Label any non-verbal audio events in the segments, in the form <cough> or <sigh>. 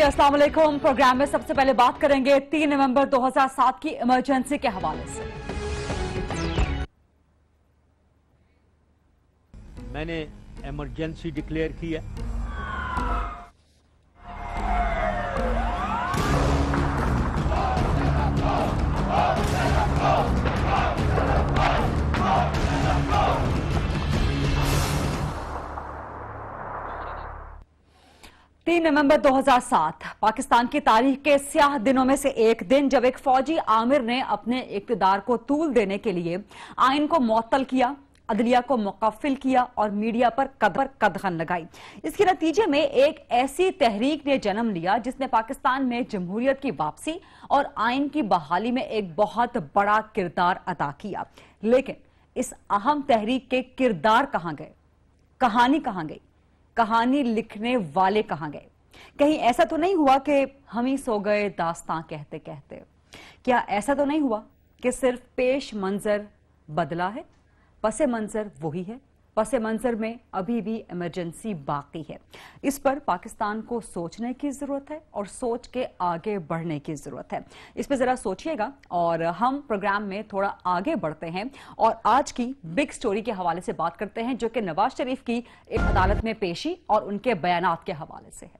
जी अस्सलाम वालेकुम प्रोग्राम में सबसे पहले बात करेंगे 3 नवंबर 2007 की इमरजेंसी के हवाले से मैंने इमरजेंसी डिक्लेयर की है तीन नवंबर 2007 पाकिस्तान की तारीख के स्याह दिनों में से एक दिन जब एक फौजी आमिर ने अपने इकतदार को तूल देने के लिए आइन को मअतल किया अदलिया को मुकफिल किया और मीडिया पर कदर कदखन लगाई इसके नतीजे में एक ऐसी तहरीक ने जन्म लिया जिसने पाकिस्तान में जमहूरियत की वापसी और आइन की बहाली में एक बहुत बड़ा किरदार अदा किया लेकिन इस अहम तहरीक के किरदार कहाँ गए कहानी कहाँ गई कहानी लिखने वाले कहां गए कहीं ऐसा तो नहीं हुआ कि हम ही सो गए दास्तां कहते कहते क्या ऐसा तो नहीं हुआ कि सिर्फ पेश मंजर बदला है पसे मंजर वही है पस मंजर में अभी भी इमरजेंसी बाकी है इस पर पाकिस्तान को सोचने की जरूरत है और सोच के आगे बढ़ने की जरूरत है इस पर जरा सोचिएगा और हम प्रोग्राम में थोड़ा आगे बढ़ते हैं और आज की बिग स्टोरी के हवाले से बात करते हैं जो कि नवाज शरीफ की एक अदालत में पेशी और उनके बयान के हवाले से है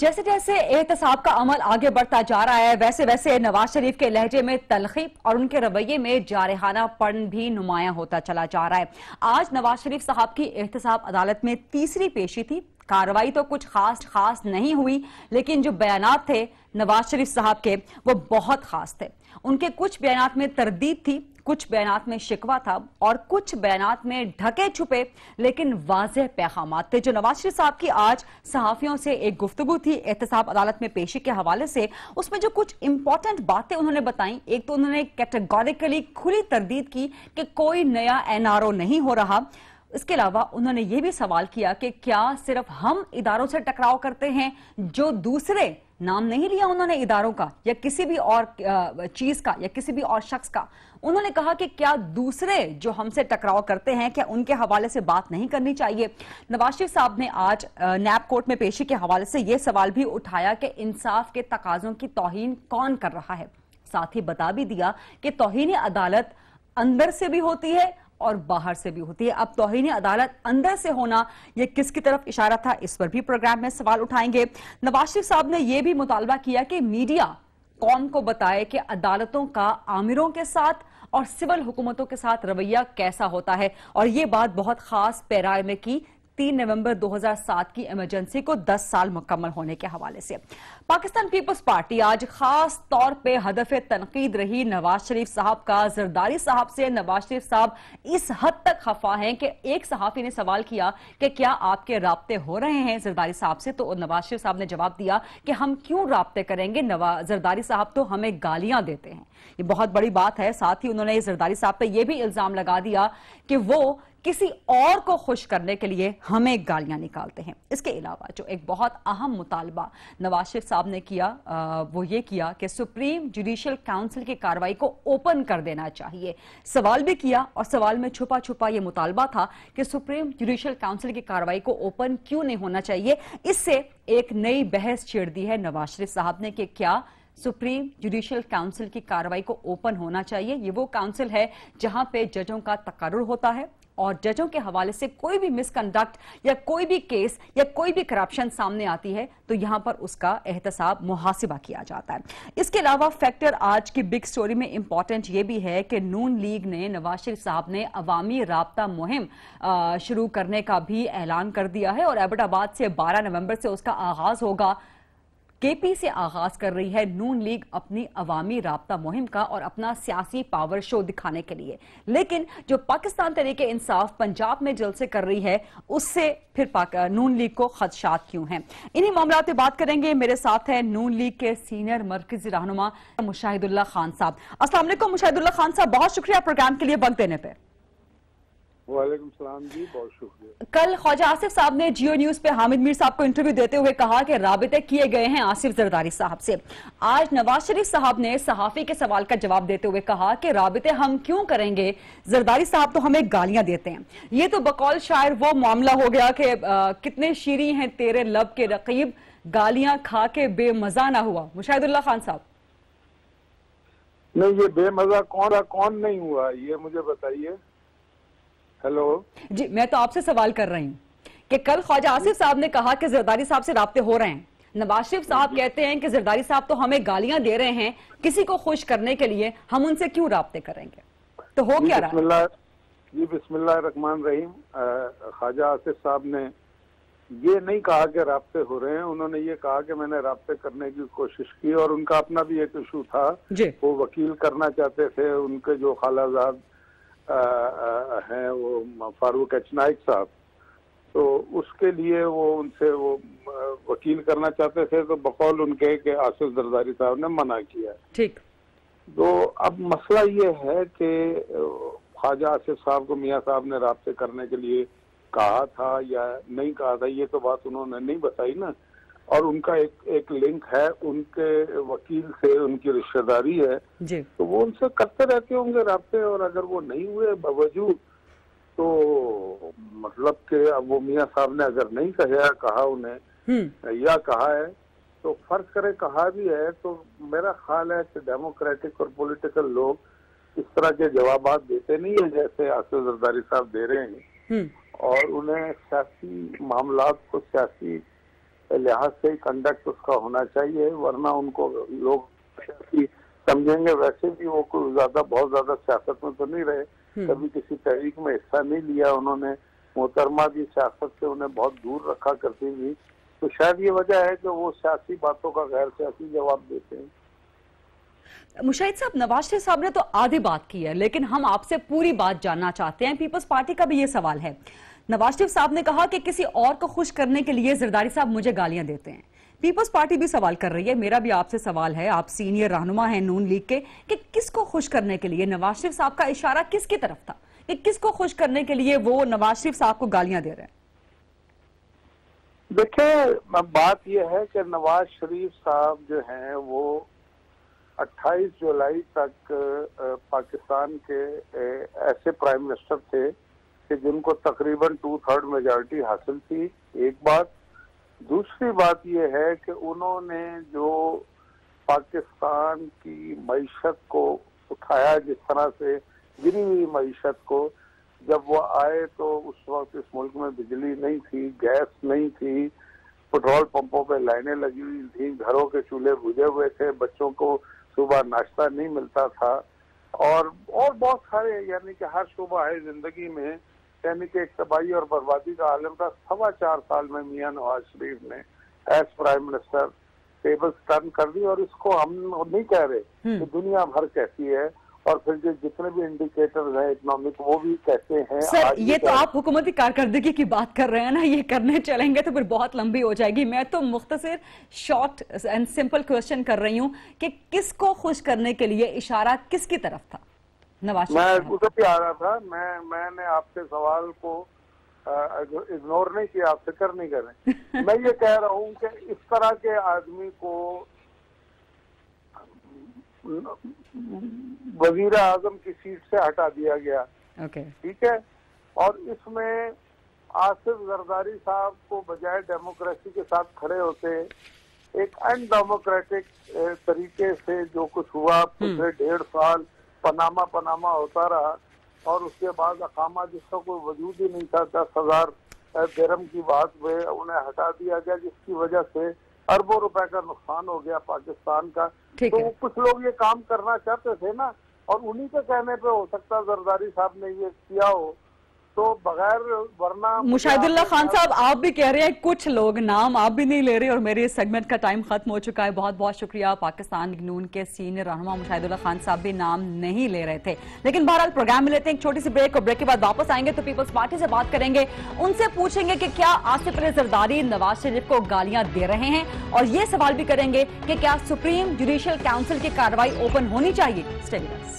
जैसे जैसे एहतसाब का अमल आगे बढ़ता जा रहा है वैसे वैसे नवाज शरीफ के लहजे में तलखी और उनके रवैये में जारहाना पन भी नुमाया होता चला जा रहा है आज नवाज शरीफ साहब की एहतसाब अदालत में तीसरी पेशी थी कार्रवाई तो कुछ खास खास नहीं हुई लेकिन जो बयान थे नवाज शरीफ साहब के वो बहुत खास थे उनके कुछ बयान में तरदीद थी कुछ बयानात में शिकवा था और कुछ बयानात में ढके छुपे लेकिन वाजह पैगाम थे जो नवाज शरीफ साहब की आज सहाफियों से एक गुफ्तु थी एहतसाब अदालत में पेशी के हवाले से उसमें जो कुछ इंपॉर्टेंट बातें उन्होंने बताई एक तो उन्होंने कैटेगोरिकली खुली तरदीद की कि कोई नया एनआरओ नहीं हो रहा इसके अलावा उन्होंने ये भी सवाल किया कि क्या सिर्फ हम इदारों से टकराव करते हैं जो दूसरे नाम नहीं लिया उन्होंने इदारों का या किसी भी और चीज का या किसी भी और शख्स का उन्होंने कहा कि क्या दूसरे जो हमसे टकराव करते हैं क्या उनके हवाले से बात नहीं करनी चाहिए नवाज शरीफ साहब ने आज नैब कोर्ट में पेशी के हवाले से यह सवाल भी उठाया कि इंसाफ के तकाजों की तोहन कौन कर रहा है साथ ही बता भी दिया कि तोहनी अदालत अंदर से भी होती है और बाहर से भी होती है अब तोहनी अदालत अंदर से होना यह किसकी तरफ इशारा था इस पर भी प्रोग्राम में सवाल उठाएंगे नवाज शरीफ साहब ने यह भी मुतालबा किया कि मीडिया कौम को बताए कि अदालतों का आमिरों के साथ और सिविल हुकूमतों के साथ रवैया कैसा होता है और ये बात बहुत खास पैराय में की तीन नवंबर 2007 की इमरजेंसी को 10 साल मुकम्मल होने के हवाले से पाकिस्तान पीपल्स पार्टी आज खास तौर पे हदफ तनकीद रही नवाज शरीफ साहब का जरदारी साहब से नवाज शरीफ साहब इस हद तक खफा हैं कि एक सहाफी ने सवाल किया कि क्या आपके रबते हो रहे हैं जरदारी साहब से तो नवाज शरीफ साहब ने जवाब दिया कि हम क्यों रबते करेंगे जरदारी साहब तो हमें गालियां देते हैं ये बहुत बड़ी बात है साथ ही उन्होंने जरदारी साहब पर यह भी इल्जाम लगा दिया कि वो किसी और को खुश करने के लिए हमें गालियां निकालते हैं इसके अलावा जो एक बहुत अहम मुतालबा नवाज शरीफ साहब ने किया आ, वो ये किया कि सुप्रीम जुडिशल काउंसिल की कार्रवाई को ओपन कर देना चाहिए सवाल भी किया और सवाल में छुपा छुपा ये मुतालबा था कि सुप्रीम जुडिशल काउंसिल की कार्रवाई को ओपन क्यों नहीं होना चाहिए इससे एक नई बहस छेड़ दी है नवाज शरीफ साहब ने कि क्या सुप्रीम जुडिशियल काउंसिल की कार्रवाई को ओपन होना चाहिए ये वो काउंसिल है जहां पे जजों का तकर होता है और जजों के हवाले से कोई भी मिसकंडक्ट या कोई भी केस या कोई भी करप्शन सामने आती है तो यहां पर उसका एहतसाब मुहासिबा किया जाता है इसके अलावा फैक्टर आज की बिग स्टोरी में इंपॉर्टेंट यह भी है कि नून लीग ने नवाज शरीफ साहब ने अवामी रबता मुहिम शुरू करने का भी ऐलान कर दिया है और एबटाबाद से बारह नवंबर से उसका आगाज होगा केपी से आगाज कर रही है नून लीग अपनी अवामी रबता मुहिम का और अपना सियासी पावर शो दिखाने के लिए लेकिन जो पाकिस्तान तरीके इंसाफ पंजाब में जलसे कर रही है उससे फिर नून लीग को खदशात क्यों है इन्हीं मामला पे बात करेंगे मेरे साथ है नून लीग के सीनियर मरकजी रहनुमा मुशाहिदुल्ला खान साहब असल मुशाहिदुल्ला खान साहब बहुत शुक्रिया प्रोग्राम के लिए वक्त देने पर कल ख्वाजा आसिफ साहब ने जियो न्यूज पे हामिद मीर साहब को इंटरव्यू देते हुए कहा कि रबते किए गए हैं आसिफ जरदारी साहब से आज नवाज शरीफ साहब ने सहाफी के सवाल का जवाब देते हुए कहा कि रबते हम क्यों करेंगे जरदारी साहब तो हमें गालियां देते हैं ये तो बकौल शायर वो मामला हो गया कि कितने शीरी हैं तेरे लब के रकीब गालियां खा के बेमजा ना हुआ मुशाहिदुल्ला खान साहब नहीं ये बेमजा कौन कौन नहीं हुआ ये मुझे बताइए हेलो जी मैं तो आपसे सवाल कर रही हूँ कि कल ख्वाजा आसिफ साहब ने कहा कि जरदारी साहब से रबते हो रहे हैं नवाज शरीफ साहब कहते हैं कि जरदारी साहब तो हमें गालियां दे रहे हैं किसी को खुश करने के लिए हम उनसे क्यों रबते करेंगे तो हो क्या रहा जी बिस्मिल्लाह रहमान रहीम ख्वाजा आसिफ साहब ने ये नहीं कहा कि रबते हो रहे हैं उन्होंने ये कहा कि मैंने रबते करने की कोशिश की और उनका अपना भी एक इशू था वो वकील करना चाहते थे उनके जो खालाजाद हैं वो फारूक एच नाइक साहब तो उसके लिए वो उनसे वो वकील करना चाहते थे तो बकौल उनके के आसिफ जरदारी साहब ने मना किया ठीक तो अब मसला ये है कि ख्वाजा आसिफ साहब को मियाँ साहब ने रबते करने के लिए कहा था या नहीं कहा था ये तो बात उन्होंने नहीं बताई ना और उनका एक एक लिंक है उनके वकील से उनकी रिश्तेदारी है जी। तो वो उनसे करते रहते होंगे रबते और अगर वो नहीं हुए बावजूद तो मतलब के अब वो मियाँ साहब ने अगर नहीं कहा कहा उन्हें हम्म। या कहा है तो फर्ज करे कहा भी है तो मेरा ख्याल है कि डेमोक्रेटिक और पॉलिटिकल लोग इस तरह के जवाब देते नहीं है जैसे आसिफ जरदारी साहब दे रहे हैं हम्म। और उन्हें सियासी मामला को सियासी लिहाज से कंडक्ट उसका होना चाहिए वरना उनको लोग समझेंगे वैसे भी वो कोई ज्यादा बहुत ज्यादा सियासत में तो नहीं रहे हम्म। कभी किसी तहरीक में हिस्सा नहीं लिया उन्होंने मोहतरमा भी सियासत से उन्हें बहुत दूर रखा करती थी तो शायद ये वजह है कि वो सियासी बातों का गैर सियासी जवाब देते हैं मुशाहिद साहब नवाज शरीफ साहब ने तो आधी बात की है लेकिन हम आपसे पूरी बात जानना चाहते हैं पीपल्स पार्टी का भी ये सवाल है नवाज शरीफ साहब ने कहा कि किसी और को खुश करने के लिए जरदारी साहब मुझे गालियां देते हैं पीपल्स पार्टी भी सवाल कर रही है मेरा भी आपसे सवाल है आप सीनियर रहनुमा हैं नून लीग के कि किसको खुश करने के लिए नवाज शरीफ साहब का इशारा किसकी तरफ था कि किसको खुश करने के लिए वो नवाज शरीफ साहब को गालियां दे रहे हैं देखिए बात यह है कि नवाज शरीफ साहब जो हैं वो 28 जुलाई तक पाकिस्तान के ऐसे प्राइम मिनिस्टर थे कि जिनको तकरीबन टू थर्ड मेजोरिटी हासिल थी एक बात दूसरी बात यह है कि उन्होंने जो पाकिस्तान की मीशत को उठाया जिस तरह से गिरी हुई मीशत को जब वो आए तो उस वक्त इस मुल्क में बिजली नहीं थी गैस नहीं थी पेट्रोल पंपों पे लाइनें लगी हुई थी घरों के चूल्हे बुझे हुए थे बच्चों को सुबह नाश्ता नहीं मिलता था और और बहुत सारे यानी कि हर शुबा है जिंदगी में यानी कि एक तबाही और बर्बादी का आलम था सवा चार साल में मियाँ नवाज शरीफ ने as prime minister table turn कर दी और इसको हम नहीं कह रहे हम्म। कि दुनिया भर कैसी है और फिर जो जितने भी इंडिकेटर्स हैं इकोनॉमिक वो भी कहते हैं सर ये तो आप हुकूमती कारकर्दगी की बात कर रहे हैं ना ये करने चलेंगे तो फिर बहुत लंबी हो जाएगी मैं तो मुख्तसर शॉर्ट एंड सिंपल क्वेश्चन कर रही हूँ कि किसको खुश करने के लिए इशारा किसकी तरफ था नवाज मैं उधर भी आ रहा था मैं मैंने आपके सवाल को इग्नोर नहीं किया आप फिक्र नहीं करें <laughs> मैं ये कह रहा हूँ कि इस तरह के आदमी को वजीर आजम की सीट से हटा दिया गया ठीक है और इसमें आसिफ जरदारी साहब को बजाय डेमोक्रेसी के साथ खड़े होते एक अनडेमोक्रेटिक तरीके से जो कुछ हुआ हम्म। पिछले डेढ़ साल पनामा पनामा होता रहा और उसके बाद अकामा जिसका कोई वजूद ही नहीं था दस हजार दरम की बात में उन्हें हटा दिया गया जिसकी वजह से अरबों रुपए का नुकसान हो गया पाकिस्तान का तो कुछ लोग ये काम करना चाहते थे ना और उन्हीं के कहने पे हो सकता जरदारी साहब ने ये किया हो तो बगैर वरना मुशाहिदुल्ला खान साहब आप भी कह रहे हैं कुछ लोग नाम आप भी नहीं ले रहे और मेरे इस सेगमेंट का टाइम खत्म हो चुका है बहुत बहुत शुक्रिया पाकिस्तान नून के सीनियर रहनुमा मुशाहिदुल्ला खान साहब भी नाम नहीं ले रहे थे लेकिन बहरहाल प्रोग्राम में लेते हैं एक छोटी सी ब्रेक और ब्रेक के बाद वापस आएंगे तो पीपल्स पार्टी से बात करेंगे उनसे पूछेंगे कि क्या आसिफ अली जरदारी नवाज शरीफ को गालियां दे रहे हैं और ये सवाल भी करेंगे कि क्या सुप्रीम जुडिशियल काउंसिल की कार्रवाई ओपन होनी चाहिए स्टेडियस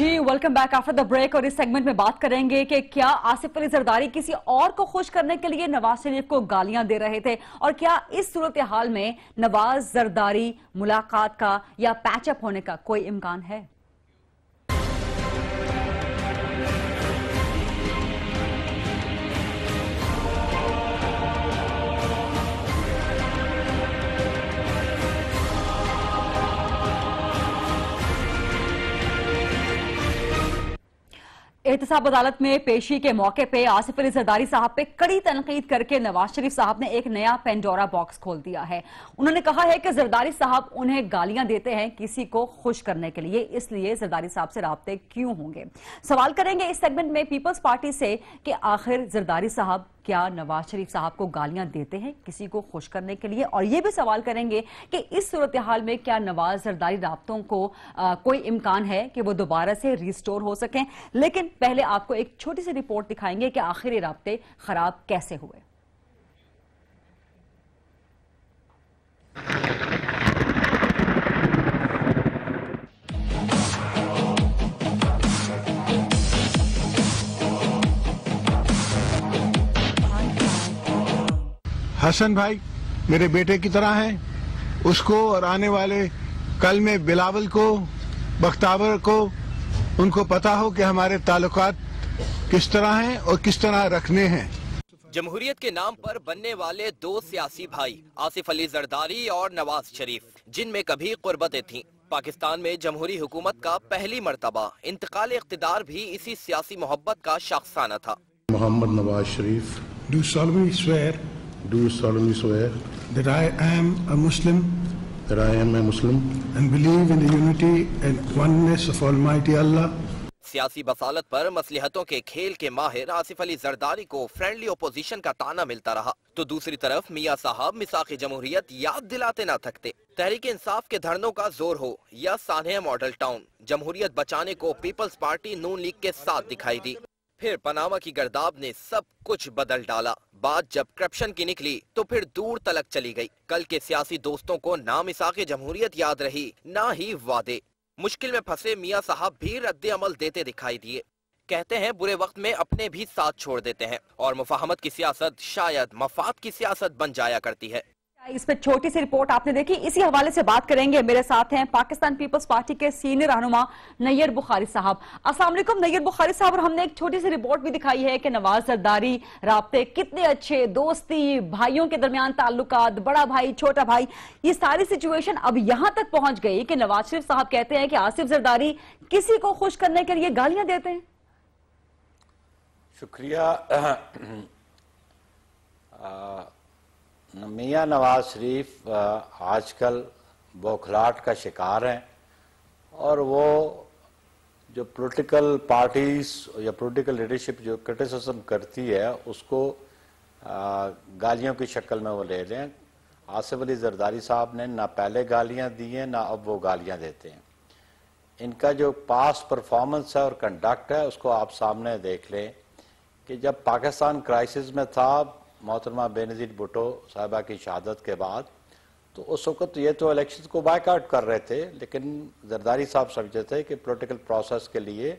जी welcome back after the break और इस सेगमेंट में बात करेंगे कि क्या आसिफ अली जरदारी किसी और को खुश करने के लिए नवाज शरीफ को गालियां दे रहे थे और क्या इस सूरत हाल में नवाज जरदारी मुलाकात का या पैचअप होने का कोई इम्कान है एहतसाब अदालत में पेशी के मौके पे आसिफ अली जरदारी साहब पे कड़ी तनकीद करके नवाज शरीफ साहब ने एक नया पेंडोरा बॉक्स खोल दिया है उन्होंने कहा है कि जरदारी साहब उन्हें गालियां देते हैं किसी को खुश करने के लिए इसलिए जरदारी साहब से रबते क्यों होंगे सवाल करेंगे इस सेगमेंट में पीपल्स पार्टी से कि आखिर जरदारी साहब क्या नवाज शरीफ साहब को गालियां देते हैं किसी को खुश करने के लिए और ये भी सवाल करेंगे कि इस सूरत हाल में क्या नवाज जरदारी रबतों को आ, कोई इम्कान है कि वो दोबारा से रिस्टोर हो सकें लेकिन पहले आपको एक छोटी सी रिपोर्ट दिखाएंगे कि आखिर ये रबते खराब कैसे हुए हसन भाई मेरे बेटे की तरह हैं उसको और आने वाले कल में बिलावल को बख्तावर को उनको पता हो कि हमारे ताल्लुकात किस तरह हैं और किस तरह रखने हैं जमहूरियत के नाम पर बनने वाले दो सियासी भाई आसिफ अली जरदारी और नवाज शरीफ जिनमें कभी कुर्बतें थीं पाकिस्तान में जमहूरी हुकूमत का पहली मरतबा इंतकाल इकतदार भी इसी सियासी मोहब्बत का शाखसाना था Mohammad Nawaz Sharif do solemnly swear do solemnly swear that I am a Muslim that I am a Muslim and believe in the unity and oneness of Almighty Allah. सियासी बसालत पर मसलहतों के खेल के माहिर आसिफ अली जरदारी को फ्रेंडली ओपोजिशन का ताना मिलता रहा तो दूसरी तरफ मियाँ साहब मिसाक जमहूरियत याद दिलाते ना थकते तहरीक इंसाफ के धरनों का जोर हो या सान्ह मॉडल टाउन जमहूरियत बचाने को पीपल्स पार्टी नून लीग के साथ दिखाई दी फिर पनामा की गर्दाब ने सब कुछ बदल डाला बात जब करप्शन की निकली तो फिर दूर तलक चली गई कल के सियासी दोस्तों को ना के जमहूरियत याद रही ना ही वादे मुश्किल में फंसे मियाँ साहब भी रद्द अमल देते दिखाई दिए कहते हैं बुरे वक्त में अपने भी साथ छोड़ देते हैं और मुफाहमत की सियासत शायद मफाद की सियासत बन जाया करती है इस पर छोटी सी रिपोर्ट आपने देखी इसी हवाले से बात करेंगे मेरे साथ हैं पाकिस्तान पीपल्स पार्टी के सीनियर रहनुमा नैयर बुखारी साहब अस्सलाम वालेकुम नैयर बुखारी साहब और हमने एक छोटी सी रिपोर्ट भी दिखाई है कि नवाज सरदारी रबते कितने अच्छे दोस्ती भाइयों के दरमियान ताल्लुक बड़ा भाई छोटा भाई ये सारी सिचुएशन अब यहां तक पहुंच गई कि नवाज शरीफ साहब कहते हैं कि आसिफ जरदारी किसी को खुश करने के लिए गालियां देते हैं शुक्रिया <clears throat> मियाँ नवाज शरीफ आजकल बौखलाट का शिकार हैं और वो जो पॉलिटिकल पार्टीज या पॉलिटिकल लीडरशिप जो क्रिटिसिज्म करती है उसको गालियों की शक्ल में वो ले रहे हैं आसिफ अली जरदारी साहब ने ना पहले गालियां दी हैं ना अब वो गालियां देते हैं इनका जो पास परफॉर्मेंस है और कंडक्ट है उसको आप सामने देख लें कि जब पाकिस्तान क्राइसिस में था मोहतरमा बेनजीर भुटो साहबा की शहादत के बाद तो उस वक्त ये तो इलेक्शन को बाइकआउट कर रहे थे लेकिन जरदारी साहब समझे थे कि पोलिटिकल प्रोसेस के लिए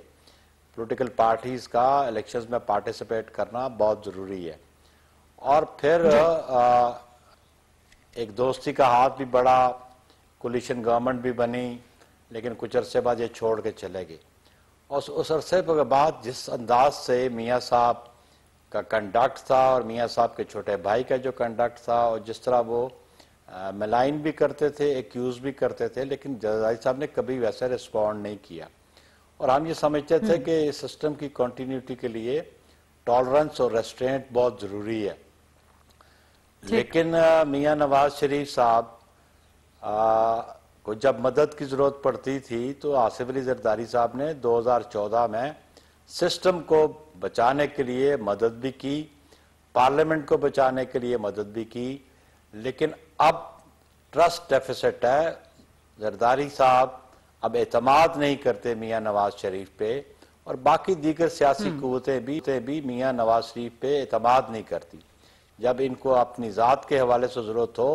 पोलिटिकल पार्टीज़ का इलेक्शन में पार्टिसिपेट करना बहुत ज़रूरी है और फिर आ, एक दोस्ती का हाथ भी बढ़ा कोलिशन गवर्नमेंट भी बनी लेकिन कुछ अरसे बाद ये छोड़ के चले गए और उस अरसे के बाद जिस अंदाज से मियाँ साहब का कंडक्ट था और मियाँ साहब के छोटे भाई का जो कंडक्ट था और जिस तरह वो मलाइन भी करते थे एक्यूज भी करते थे लेकिन जजाई साहब ने कभी वैसा रिस्पॉन्ड नहीं किया और हम ये समझते थे हम्म। कि इस सिस्टम की कंटिन्यूटी के लिए टॉलरेंस और रेस्ट्रेंट बहुत ज़रूरी है लेकिन मियाँ नवाज शरीफ साहब को जब मदद की ज़रूरत पड़ती थी तो आसिफ अली जरदारी साहब ने चौदह में सिस्टम को बचाने के लिए मदद भी की पार्लियामेंट को बचाने के लिए मदद भी की लेकिन अब ट्रस्ट डेफिसिट है जरदारी साहब अब एतमाद नहीं करते मियां नवाज शरीफ पे और बाकी दीगर सियासी हम्म। कुतें भी भी मियां नवाज शरीफ पे एतमाद नहीं करती जब इनको अपनी ज़ात के हवाले से ज़रूरत हो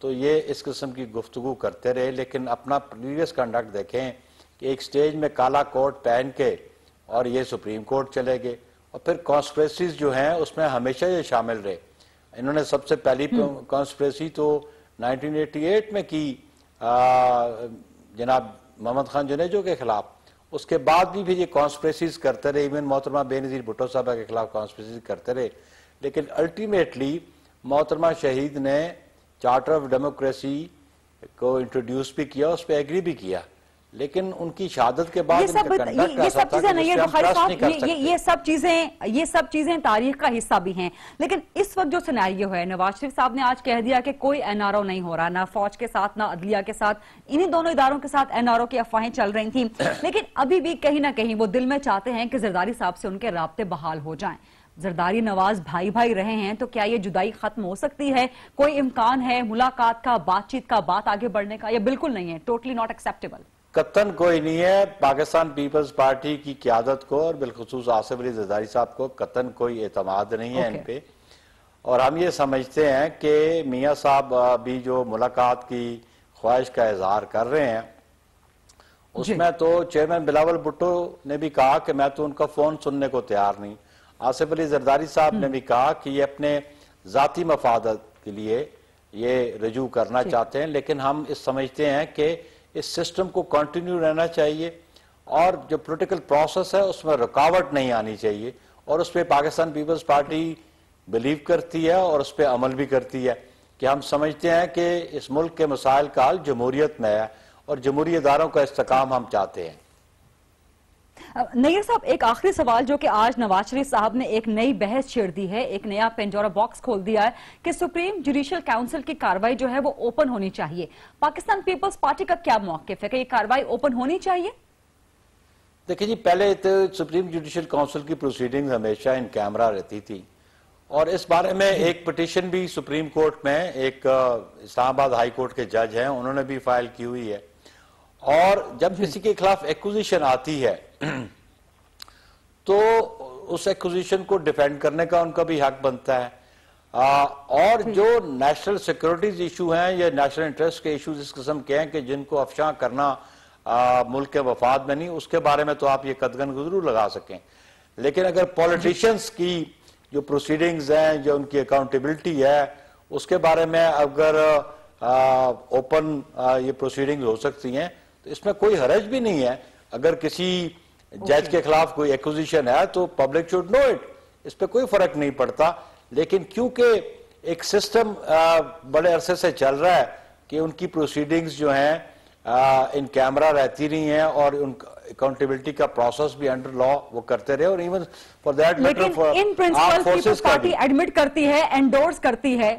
तो ये इस किस्म की गुफ्तु करते रहे लेकिन अपना प्रीवियस कंडक्ट देखें कि एक स्टेज में काला कोट पहन के और ये सुप्रीम कोर्ट चले गए और फिर कॉन्स्परेसीज जो हैं उसमें हमेशा ये शामिल रहे इन्होंने सबसे पहली कॉन्स्परेसी हम्म। तो 1988 में की जनाब मोहम्मद खान जुनेजो के खिलाफ उसके बाद भी फिर ये कॉन्स्परेसीज करते रहे इवन मोहतरमा बेनज़ीर भुटो साहबा के खिलाफ कॉन्स्परेसीज करते रहे लेकिन अल्टीमेटली मोहतरमा शहीद ने चार्टर ऑफ डेमोक्रेसी को इंट्रोड्यूस भी किया उस पर एग्री भी किया लेकिन उनकी शहादत के बाद ये सब ये, ये सब चीजें नहीं है तो ये, ये सब चीजें ये सब चीजें तारीख का हिस्सा भी हैं लेकिन इस वक्त जो सिनेरियो है नवाज शरीफ साहब ने आज कह दिया कि कोई एनआरओ नहीं हो रहा ना फौज के साथ ना अदलिया के साथ इन्हीं दोनों इदारों के साथ एनआरओ की अफवाहें चल रही थी <coughs> लेकिन अभी भी कहीं ना कहीं वो दिल में चाहते हैं कि जरदारी साहब से उनके रबते बहाल हो जाए जरदारी नवाज भाई भाई रहे हैं तो क्या ये जुदाई खत्म हो सकती है कोई इम्कान है मुलाकात का बातचीत का बात आगे बढ़ने का यह बिल्कुल नहीं है टोटली नॉट एक्सेप्टेबल कत्तन कोई नहीं है पाकिस्तान पीपल्स पार्टी की क्यादत को और बिलखसूस आसिफ अली जदारी साहब को कतन कोई एतमाद नहीं है इन पे और हम ये समझते हैं कि मियाँ साहब भी जो मुलाकात की ख्वाहिश का इजहार कर रहे हैं उसमें तो चेयरमैन बिलावल भुट्टो ने भी कहा कि मैं तो उनका फोन सुनने को तैयार नहीं आसिफ अली जरदारी साहब ने हम्म। भी कहा कि ये अपने जाती मफादत के लिए ये रजू करना चाहते हैं लेकिन हम इस समझते हैं कि इस सिस्टम को कंटिन्यू रहना चाहिए और जो पोलिटिकल प्रोसेस है उसमें रुकावट नहीं आनी चाहिए और उस पर पाकिस्तान पीपल्स पार्टी बिलीव करती है और उस पर अमल भी करती है कि हम समझते हैं कि इस मुल्क के मसाइल का हल जमहूरीत में है और जमहूरी इदारों का इस्तकाम हम चाहते हैं नैर साहब एक आखिरी सवाल जो कि आज नवाज शरीफ साहब ने एक नई बहस छेड़ दी है एक नया पेंजोरा बॉक्स खोल दिया है कि सुप्रीम जुडिशियल काउंसिल की कार्रवाई जो है वो ओपन होनी चाहिए पाकिस्तान पीपल्स पार्टी का क्या मौकफ है कि ये कार्रवाई ओपन होनी चाहिए देखिए जी पहले तो सुप्रीम जुडिशियल काउंसिल की प्रोसीडिंग हमेशा इन कैमरा रहती थी और इस बारे में एक पटिशन भी सुप्रीम कोर्ट में एक इस्लामाबाद हाई कोर्ट के जज हैं उन्होंने भी फाइल की हुई है और जब किसी के खिलाफ एक्विजिशन आती है <clears throat> तो उस एक्विजिशन को डिफेंड करने का उनका भी हक बनता है आ, और हम्म। जो नेशनल सिक्योरिटीज इशू हैं या नेशनल इंटरेस्ट के इश्यूज इस किस्म के हैं कि जिनको अफशा करना आ, मुल्क के वफाद में नहीं उसके बारे में तो आप ये कदगन जरूर लगा सकें लेकिन अगर पॉलिटिशियंस की जो प्रोसीडिंग्स हैं जो उनकी अकाउंटेबिलिटी है उसके बारे में अगर ओपन ये प्रोसीडिंग्स हो सकती हैं तो इसमें कोई हरज भी नहीं है अगर किसी जज के खिलाफ कोई एक्विजिशन है तो पब्लिक शुड नो इट इस पर कोई फर्क नहीं पड़ता लेकिन क्योंकि एक सिस्टम बड़े अरसे से चल रहा है कि उनकी प्रोसीडिंग्स जो हैं इन कैमरा रहती रही हैं और उन अकाउंटेबिलिटी का प्रोसेस भी अंडर लॉ वो करते रहे और even for that in principle Peoples Party admit करती है एंडोर्स करती है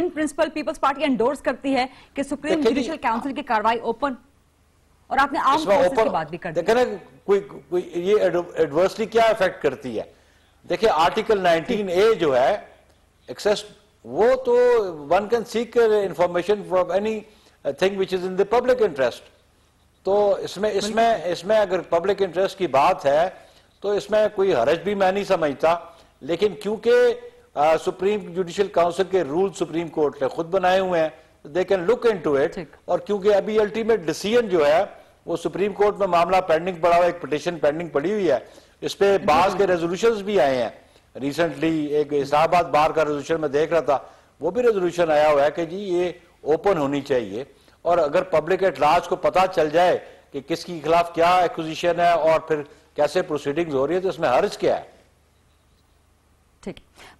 in principle Peoples Party endorse करती है कि सुप्रीम जुडिशियल काउंसिल की कार्रवाई ओपन और आपने आम ओपन की बात भी कर देखे ना कोई कोई ये एडवर्सली क्या इफेक्ट करती है देखिए आर्टिकल 19 ए जो है एक्सेस वो तो one can seek information from anything which is in the public interest तो इसमें इसमें इसमें अगर पब्लिक इंटरेस्ट की बात है तो इसमें कोई हरज भी मैं नहीं समझता लेकिन क्योंकि सुप्रीम जुडिशियल काउंसिल के रूल सुप्रीम कोर्ट ने खुद बनाए हुए हैं they can look into it और क्योंकि अभी अल्टीमेट डिसीजन जो है वो सुप्रीम कोर्ट में मामला पेंडिंग पड़ा हुआ एक पटिशन पेंडिंग पड़ी हुई है इस पर बाज के रेजोल्यूशन भी आए हैं रिसेंटली एक इस्लाहाबाद बार का रेजोल्यूशन में देख रहा था वो भी रेजोल्यूशन आया हुआ है कि जी ये ओपन होनी चाहिए और अगर पब्लिक एट लार्ज को पता चल जाए कि किसके खिलाफ क्या एक्विजिशन है और फिर कैसे प्रोसीडिंग्स हो रही है तो इसमें हर्ज क्या है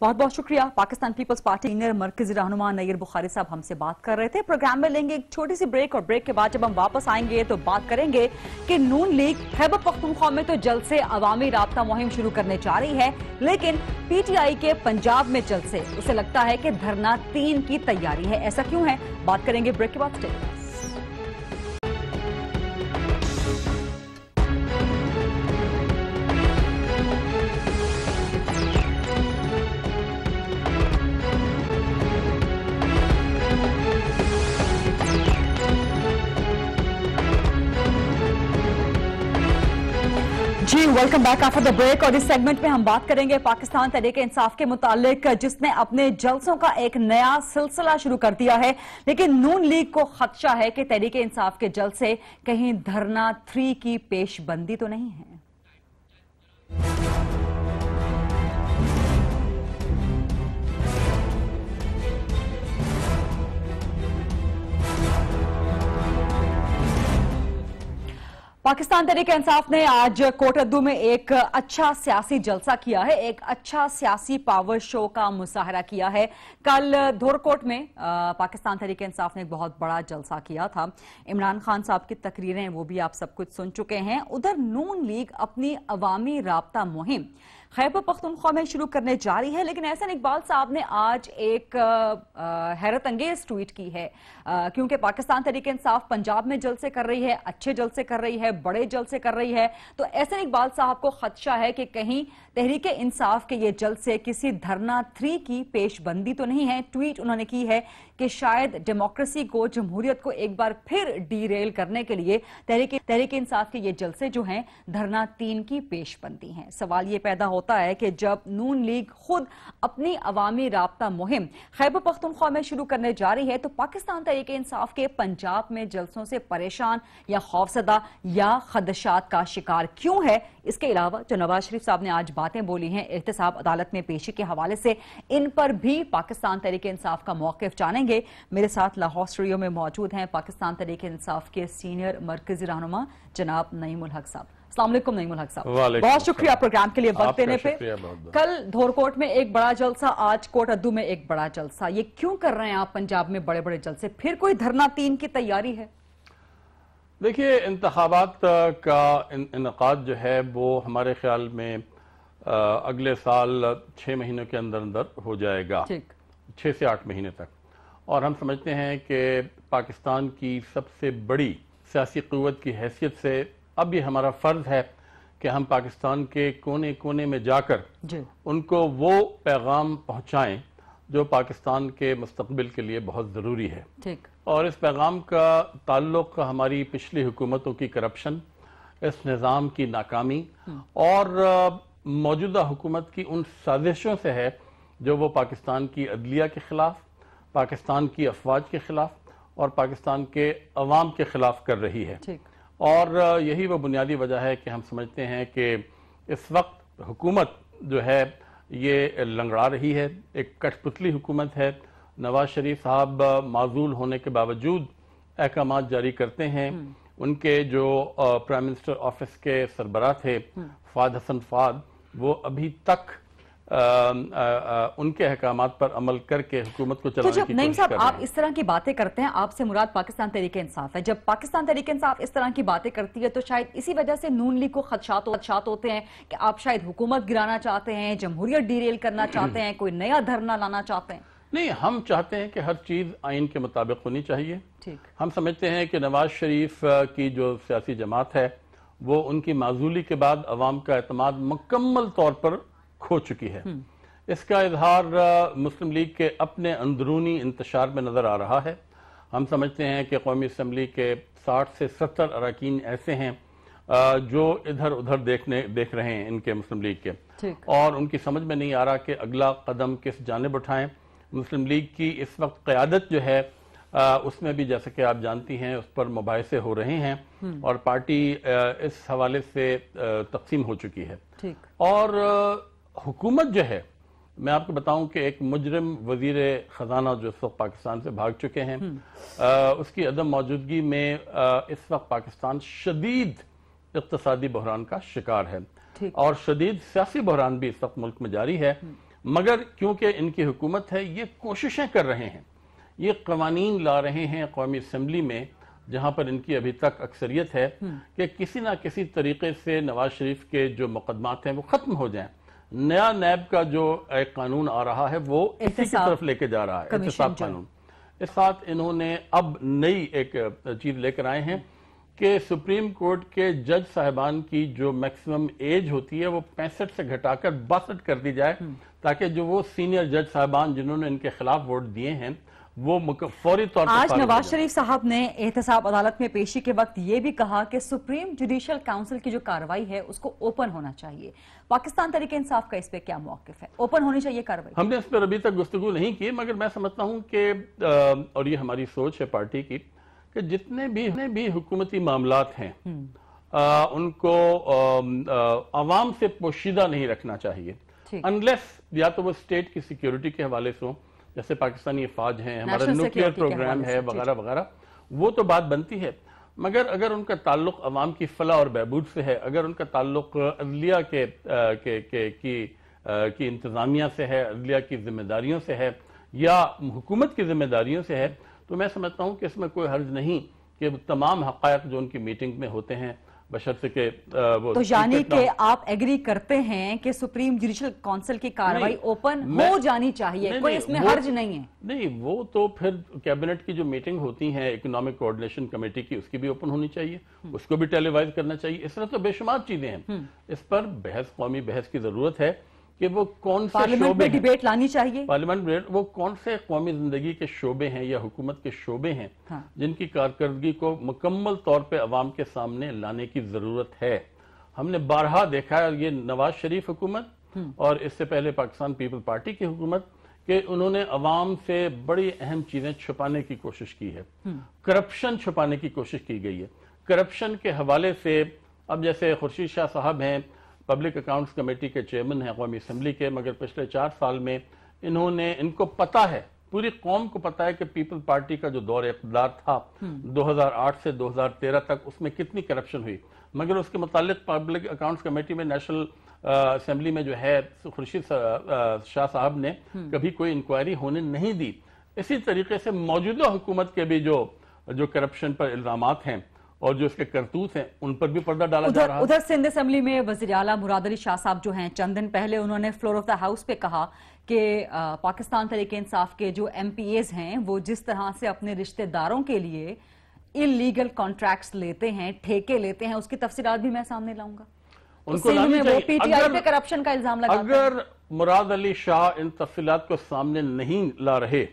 बहुत बहुत शुक्रिया पाकिस्तान पीपल्स पार्टी सीनियर मरकजी रहनुमा नईर बुखारी साहब हमसे बात कर रहे थे प्रोग्राम में लेंगे एक छोटी सी ब्रेक और ब्रेक के बाद जब हम वापस आएंगे तो बात करेंगे कि नून लीग खैबर पख्तूनख्वा में तो जल्द से अवामी रबता मुहिम शुरू करने जा रही है लेकिन पीटीआई के पंजाब में जल्द से उसे लगता है कि धरना तीन की तैयारी है ऐसा क्यों है बात करेंगे ब्रेक के बाद स्टेट welcome back after the break और इस सेगमेंट में हम बात करेंगे पाकिस्तान तरीके इंसाफ के मुतालिक जिसने अपने जलसों का एक नया सिलसिला शुरू कर दिया है लेकिन नून लीग को खदशा है कि तरीके इंसाफ के जलसे कहीं धरना थ्री की पेशबंदी तो नहीं है पाकिस्तान तरीके इंसाफ ने आज कोटद्दू में एक अच्छा सियासी जलसा किया है एक अच्छा सियासी पावर शो का मुसाहरा किया है कल धोरकोट में आ, पाकिस्तान तरीके इंसाफ ने एक बहुत बड़ा जलसा किया था इमरान खान साहब की तकरीरें वो भी आप सब कुछ सुन चुके हैं उधर नून लीग अपनी अवामी रबता मुहिम खैबर पख्तनख्वा में शुरू करने जा रही है लेकिन ऐसा इकबाल साहब ने आज एक हैरत अंगेज ट्वीट की है क्योंकि पाकिस्तान तरीके इंसाफ पंजाब में जलसे कर रही है अच्छे जलसे कर रही है बड़े जलसे कर रही है तो ऐसा इकबाल साहब को खदशा है कि कहीं तहरीक इंसाफ के ये जलसे से किसी धरना थ्री की पेशबंदी तो नहीं है ट्वीट उन्होंने की है कि शायद डेमोक्रेसी को जमहूरियत को एक बार फिर डीरेल करने के लिए तहरीक तहरीक इंसाफ के ये जलसे जो हैं धरना तीन की पेशबंदी है सवाल ये पैदा होता है कि जब नून लीग खुद अपनी अवामी रबता मुहिम खैब पख्तनख्वा में शुरू करने जा रही है तो पाकिस्तान तहरीक इंसाफ के पंजाब में जलसों से परेशान या खौफसदा या खदशात का शिकार क्यों है इसके अलावा जो नवाज शरीफ साहब ने आज बात बातें बोली हैं एहतसाब अदालत में पेशी के हवाले से इन पर भी पाकिस्तान तरीके इंसाफ का मौकफ जानेंगे मेरे साथ लाहौर स्टूडियो में मौजूद हैं पाकिस्तान तरीके इंसाफ के सीनियर मरकजी रहनुमा जनाब नईम हक साहब असलम नईमुल साहब बहुत शुक्रिया प्रोग्राम के लिए वक्त देने पे कल धोरकोट में एक बड़ा जलसा आज कोट अद्दू में एक बड़ा जलसा ये क्यों कर रहे हैं आप पंजाब में बड़े बड़े जलसे फिर कोई धरना तीन की तैयारी है देखिए इंतबात का इनका जो है वो हमारे ख्याल में अगले साल छः महीनों के अंदर अंदर हो जाएगा छः से आठ महीने तक और हम समझते हैं कि पाकिस्तान की सबसे बड़ी सियासी क़वत की हैसियत से अब ये हमारा फ़र्ज़ है कि हम पाकिस्तान के कोने कोने में जाकर उनको वो पैगाम पहुँचाएँ जो पाकिस्तान के मुस्तबिल के लिए बहुत ज़रूरी है ठीक और इस पैगाम का ताल्लुक हमारी पिछली हुकूमतों की करप्शन इस निज़ाम की नाकामी हम्म। और मौजूदा हुकूमत की उन साजिशों से है जो वो पाकिस्तान की अदलिया के ख़िलाफ़ पाकिस्तान की अफवाज के ख़िलाफ़ और पाकिस्तान के अवाम के ख़िलाफ़ कर रही है और यही वो बुनियादी वजह है कि हम समझते हैं कि इस वक्त हुकूमत जो है ये लंगड़ा रही है एक कठपुतली हुकूमत है नवाज शरीफ साहब माजूल होने के बावजूद अहकाम जारी करते हैं हम्म। उनके जो प्राइम मिनिस्टर ऑफिस के सरबरा थे हम्म। फाद हसन फाद वो अभी तक आ, आ, आ, उनके अहकाम पर अमल करके हुकूमत को तो चलाने तो जब नईम साहब आप इस तरह की बातें करते हैं आपसे मुराद पाकिस्तान तरीके इंसाफ है जब पाकिस्तान तरीके इंसाफ इस तरह की बातें करती है तो शायद इसी वजह से नून लीग को खदशात खदशात होते हैं कि आप शायद हुकूमत गिराना चाहते हैं जमहूरियत डीरेल करना चाहते हैं कोई नया धरना लाना चाहते हैं नहीं हम चाहते हैं कि हर चीज़ आइन के मुताबिक होनी चाहिए ठीक हम समझते हैं कि नवाज शरीफ की जो सियासी जमात है वो उनकी माजूली के बाद अवाम का अतमाद मकम्मल तौर पर खो चुकी है हम्म। इसका इजहार मुस्लिम लीग के अपने अंदरूनी इंतशार में नज़र आ रहा है हम समझते हैं कि कौमी असम्बली के साठ से सत्तर अरकान ऐसे हैं जो इधर उधर देखने देख रहे हैं इनके मुस्लिम लीग के और उनकी समझ में नहीं आ रहा कि अगला कदम किस जानब उठाएं मुस्लिम लीग की इस वक्त क़्यादत जो है आ, उसमें भी जैसे कि आप जानती हैं उस पर मुबासे हो रहे हैं हम्म। और पार्टी इस हवाले से तकसीम हो चुकी है और हुकूमत जो है मैं आपको बताऊं कि एक मुजरम वजीर ख़जाना जो इस वक्त पाकिस्तान से भाग चुके हैं आ, हम्म। उसकी अदम मौजूदगी में आ, इस वक्त पाकिस्तान शदीद इकतसादी बहरान का शिकार है और शदीद सियासी बहरान भी इस वक्त मुल्क में जारी है हम्म। मगर क्योंकि इनकी हुकूमत है ये कोशिशें कर रहे हैं ये कवानीन ला रहे हैं कौमी असम्बली में जहाँ पर इनकी अभी तक अक्सरियत है हम्म। कि किसी ना किसी तरीके से नवाज शरीफ के जो मुकदमात हैं वो ख़त्म हो जाए नया नैब का जो एक कानून आ रहा है वो इसी की तरफ लेके जा रहा है एहतसाब कानून इस साथ इन्होंने अब नई एक चीज़ लेकर आए हैं कि सुप्रीम कोर्ट के जज साहिबान की जो मैक्सिमम एज होती है वो पैंसठ से घटाकर बासठ कर दी जाए हम्म। ताकि जो वो सीनियर जज साहिबान जिन्होंने इनके खिलाफ वोट दिए हैं वो फौरी तौर आज नवाज शरीफ साहब ने एहतसाब अदालत में पेशी के वक्त ये भी कहा कि सुप्रीम जुडिशल काउंसिल की जो कार्रवाई है उसको ओपन होना चाहिए पाकिस्तान तरीके इंसाफ का इस पर क्या मौकफ है ओपन होनी चाहिए कार्रवाई हमने इस पर अभी तक गुफ्तु नहीं की मगर मैं समझता हूँ कि और ये हमारी सोच है पार्टी की कि जितने भी जितने भी हुकूमती मामला हैं आ, हम्म। उनको आवाम से पोशीदा नहीं रखना चाहिए अनलेस या तो वो स्टेट की सिक्योरिटी के हवाले से हो जैसे पाकिस्तानी अफवाज हैं हमारा न्यूक्लियर प्रोग्राम है वगैरह वगैरह वो तो बात बनती है मगर अगर उनका ताल्लुक अवाम की फला और बहबूद से है अगर उनका ताल्लुक अदलिया के, के, के की की इंतज़ामिया से है अदलिया की जिम्मेदारियों से है या हुकूमत की जिम्मेदारियों से है तो मैं समझता हूँ कि इसमें कोई हर्ज नहीं कि तमाम हक़ जो उनकी मीटिंग में होते हैं बशर्ते के वो तो यानी कि आप एग्री करते हैं कि सुप्रीम जुडिशल काउंसिल की कार्रवाई ओपन हो जानी चाहिए नहीं, कोई इसमें हर्ज नहीं है नहीं वो तो फिर कैबिनेट की जो मीटिंग होती है इकोनॉमिक कोऑर्डिनेशन कमेटी की उसकी भी ओपन होनी चाहिए हम्म। उसको भी टेलीवाइज करना चाहिए इस तरह तो बेशुमार चीजें हैं हम्म। इस पर बहस कौमी बहस की जरूरत है कि वो कौन पार्लियामेंट में डिबेट लानी चाहिए पार्लियामेंट में वो कौन से कौमी जिंदगी के शोबे हैं या हुकूमत के शोबे हैं हाँ। जिनकी कारकर्दगी को मुकम्मल तौर पर अवाम के सामने लाने की ज़रूरत है हमने बारहा देखा है ये नवाज शरीफ हुकूमत हम्म। और इससे पहले पाकिस्तान पीपल पार्टी की हुकूमत कि उन्होंने अवाम से बड़ी अहम चीज़ें छुपाने की कोशिश की है हम्म। करप्शन छुपाने की कोशिश की गई है करप्शन के हवाले से अब जैसे खुर्शीद शाह साहब हैं पब्लिक अकाउंट्स कमेटी के चेयरमैन हैं कौमी असम्बली के मगर पिछले चार साल में इन्होंने इनको पता है पूरी कौम को पता है कि पीपल पार्टी का जो दौर इकदार था 2008 हम्म। से 2013 तक उसमें कितनी करप्शन हुई मगर उसके मतलब पब्लिक अकाउंट्स कमेटी में नेशनल असम्बली में जो है खुर्शीद शाह साहब ने हम्म। कभी कोई इंक्वायरी होने नहीं दी इसी तरीके से मौजूदा हुकूमत के भी जो जो करप्शन पर इल्जाम हैं और जो इसके करतूत हैं उन पर भी पर्दा डाला उधर, जा रहा है उधर सिंध असेंबली में वजीर अला मुराद अली शाह साहब जो हैं चंद दिन पहले उन्होंने फ्लोर ऑफ द हाउस पे कहा कि पाकिस्तान तरीके इंसाफ के जो एम हैं वो जिस तरह से अपने रिश्तेदारों के लिए इलीगल कॉन्ट्रैक्ट लेते हैं ठेके लेते हैं उसकी तफसी भी मैं सामने लाऊंगा उनको करप्शन का इल्जाम लगा अगर मुराद अली शाह इन तफसीत को सामने नहीं ला रहे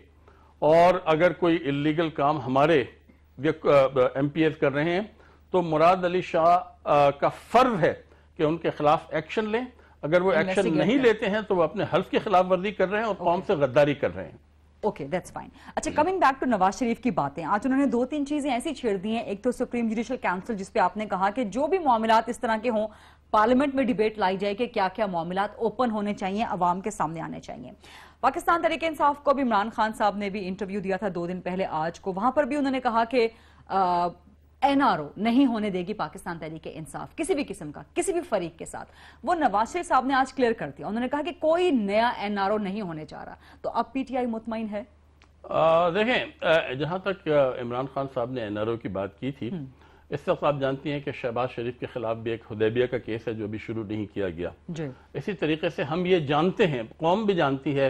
और अगर कोई इलीगल काम हमारे एम पी कर रहे हैं तो मुराद अली शाह का फर्ज है कि उनके खिलाफ एक्शन लें अगर वो एक्शन नहीं लेते हैं तो वो अपने हल्फ की खिलाफ वर्जी कर रहे हैं और कौम से गद्दारी कर रहे हैं ओके दैट्स फाइन अच्छा coming back to Nawaz Sharif की बातें आज उन्होंने दो तीन चीजें ऐसी छेड़ दी हैं एक तो सुप्रीम जुडिशल काउंसिल जिसपे आपने कहा कि जो भी मामला इस तरह के हों पार्लियामेंट में डिबेट लाई जाए कि क्या क्या मामला ओपन होने चाहिए अवाम के सामने आने चाहिए पाकिस्तान तरीके इंसाफ को भी इमरान खान साहब ने भी इंटरव्यू दिया था दो दिन पहले आज को वहां पर भी उन्होंने कहा कि एनआरओ नहीं होने देगी पाकिस्तान तहरीक इंसाफ किसी भी किस्म का किसी भी फरीक के साथ वो नवाज शरीफ साहब ने आज क्लियर कर दिया उन्होंने कहा कि कोई नया एनआरओ नहीं होने जा रहा तो अब पीटीआई मुतमिन है देखें जहां तक इमरान खान साहब ने एनआरओ की बात की थी हम्म। इस वक्त आप जानती हैं कि शहबाज शरीफ के खिलाफ भी एक हदेबिया का केस है जो अभी शुरू नहीं किया गया इसी तरीके से हम ये जानते हैं कौम भी जानती है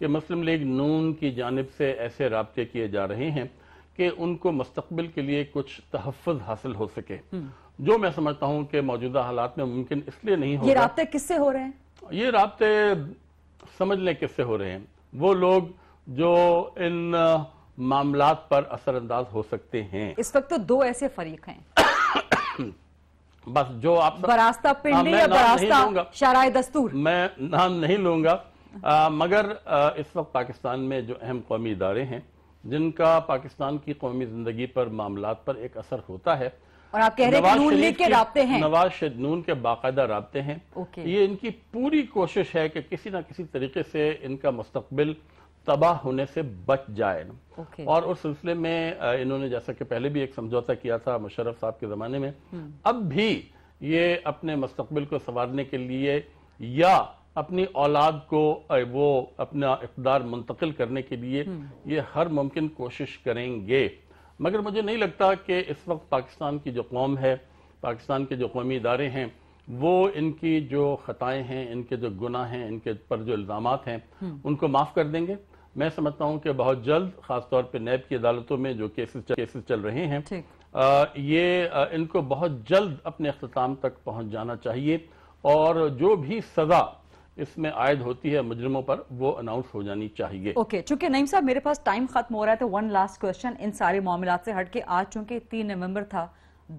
कि मुस्लिम लीग नून की जानब से ऐसे रबते किए जा रहे हैं कि उनको मुस्तबिल के लिए कुछ तहफ़ हासिल हो सके हम्म। जो मैं समझता हूँ कि मौजूदा हालात में मुमकिन इसलिए नहीं हो ये रबते किससे हो रहे हैं ये रबते समझ लें किससे हो रहे हैं वो लोग जो इन मामला पर असरअंदाज हो सकते हैं इस वक्त तो दो ऐसे फरीक हैं <coughs> बस जो आप बरास्ता हाँ, पिंडी या बरास्ता शराय दस्तूर मैं नाम नहीं लूंगा आ, मगर आ, इस वक्त पाकिस्तान में जो अहम कौमी इदारे हैं जिनका पाकिस्तान की कौमी जिंदगी पर मामला पर एक असर होता है और आप कह रहे हैं नून लीग के रबते हैं नवाज शरीफ नून के बाकायदा रबते हैं ये इनकी पूरी कोशिश है कि किसी ना किसी तरीके से इनका मुस्तबिल तबाह होने से बच जाए और उस सिलसिले में इन्होंने जैसा कि पहले भी एक समझौता किया था मुशरफ साहब के ज़माने में हम्म। अब भी ये अपने मुस्तबिल को संवारने के लिए या अपनी औलाद को वो अपना इकदार मुंतकिल करने के लिए हम्म। ये हर मुमकिन कोशिश करेंगे मगर मुझे नहीं लगता कि इस वक्त पाकिस्तान की जो कौम है पाकिस्तान के जो कौमी इदारे हैं वो इनकी जो ख़ताएँ हैं इनके जो गुनाह हैं इनके पर जो इल्ज़ाम हैं हम्म। उनको माफ़ कर देंगे मैं समझता हूं कि बहुत जल्द खासतौर पर नैब की अदालतों में जो केसेस चल, केसेस चल रहे हैं आ, ये आ, इनको बहुत जल्द अपने अख्ताम तक पहुंच जाना चाहिए और जो भी सज़ा इसमें आयद होती है मुजरमों पर वो अनाउंस हो जानी चाहिए ओके okay, चूंकि नईम साहब मेरे पास टाइम खत्म हो रहा है तो वन लास्ट क्वेश्चन इन सारे मामला से हट के आज चूंकि तीन नवंबर था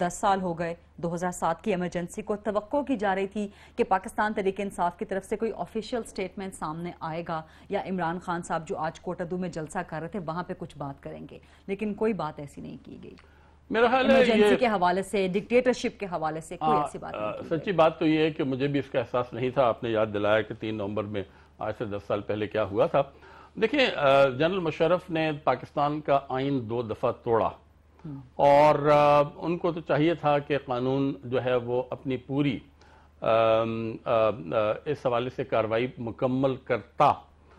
दस साल हो गए 2007 की इमरजेंसी को तो की जा रही थी कि पाकिस्तान तरीके इंसाफ की तरफ से कोई ऑफिशियल स्टेटमेंट सामने आएगा या इमरान खान साहब जो आज कोटदू में जलसा कर रहे थे वहाँ पे कुछ बात करेंगे लेकिन कोई बात ऐसी नहीं की गई मेरा ख्याल है ये के हवाले से डिक्टेटरशिप के हवाले से कोई आ, हाँ, ऐसी बात नहीं सच्ची बात तो ये है कि मुझे भी इसका एहसास नहीं था आपने याद दिलाया कि तीन नवंबर में आज से दस साल पहले क्या हुआ था देखिए जनरल मुशरफ ने पाकिस्तान का आइन दो दफ़ा तोड़ा हम्म। और आ, उनको तो चाहिए था कि कानून जो है वो अपनी पूरी आ, आ, इस हवाले से कार्रवाई मुकम्मल करता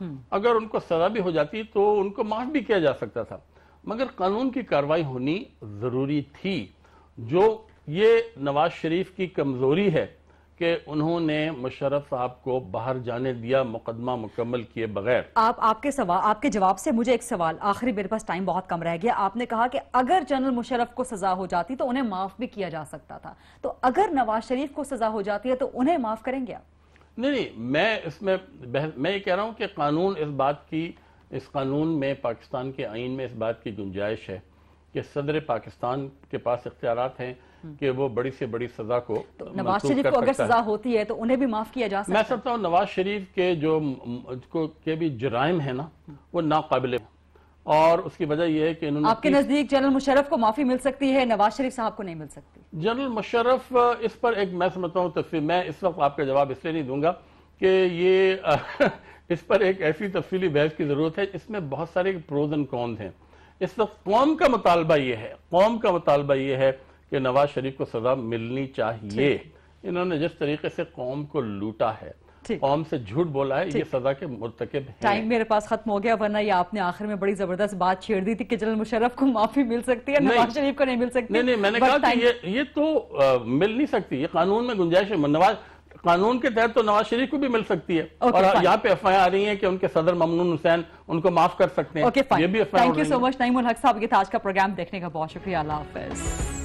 हम्म। अगर उनको सजा भी हो जाती तो उनको माफ भी किया जा सकता था मगर कानून की कार्रवाई होनी ज़रूरी थी जो ये नवाज शरीफ की कमज़ोरी है कि उन्होंने मुशरफ साहब को बाहर जाने दिया मुकदमा मुकम्मल किए बगैर आप आपके सवाल आपके जवाब से मुझे एक सवाल आखिरी मेरे पास टाइम बहुत कम रह गया आपने कहा कि अगर जनरल मुशरफ को सजा हो जाती तो उन्हें माफ भी किया जा सकता था तो अगर नवाज शरीफ को सजा हो जाती है तो उन्हें माफ करेंगे आप नहीं नहीं मैं इसमें मैं ये कह रहा हूँ कि कानून इस बात की इस कानून में पाकिस्तान के आइन में इस बात की गुंजाइश है कि सदर पाकिस्तान के पास इख्तियार हैं हम्म। कि वो बड़ी से बड़ी सजा को तो नवाज शरीफ को अगर सजा होती है तो उन्हें भी माफ किया जा सकता मैं समझता हूँ नवाज शरीफ के जो को के भी जराइम है ना हम्म। वो नाकबिल और उसकी वजह यह है कि इन्होंने आपके नजदीक जनरल मुशरफ को माफी मिल सकती है नवाज शरीफ साहब को नहीं मिल सकती जनरल मुशरफ इस पर एक मैं समझता हूँ तफरी मैं इस वक्त आपका जवाब इसलिए नहीं दूंगा कि ये इस पर एक ऐसी तफसीली बहस की ज़रूरत है इसमें बहुत सारे प्रोज एंड कॉन्स हैं इस वक्त कौम का मुतालबा यह है कौम का मुतालबा यह है कि नवाज शरीफ को सजा मिलनी चाहिए इन्होंने जिस तरीके से कौम को लूटा है कौम से झूठ बोला है ये सजा के मुरतकब है टाइम मेरे पास खत्म हो गया वरना ये आपने आखिर में बड़ी जबरदस्त बात छेड़ दी थी कि जनरल मुशरफ को माफी मिल सकती है नवाज शरीफ को नहीं मिल सकती नहीं नहीं मैंने कहा कि ये ये तो आ, मिल नहीं सकती ये कानून में गुंजाइश है नवाज कानून के तहत तो नवाज शरीफ को भी मिल सकती है okay, और यहाँ पे एफ आ रही है कि उनके सदर ममनून हुसैन उनको माफ कर सकते हैं okay, ये भी thank you so much Naeem Haq साहब के आज का प्रोग्राम देखने का बहुत शुक्रिया अल्लाह हाफिज़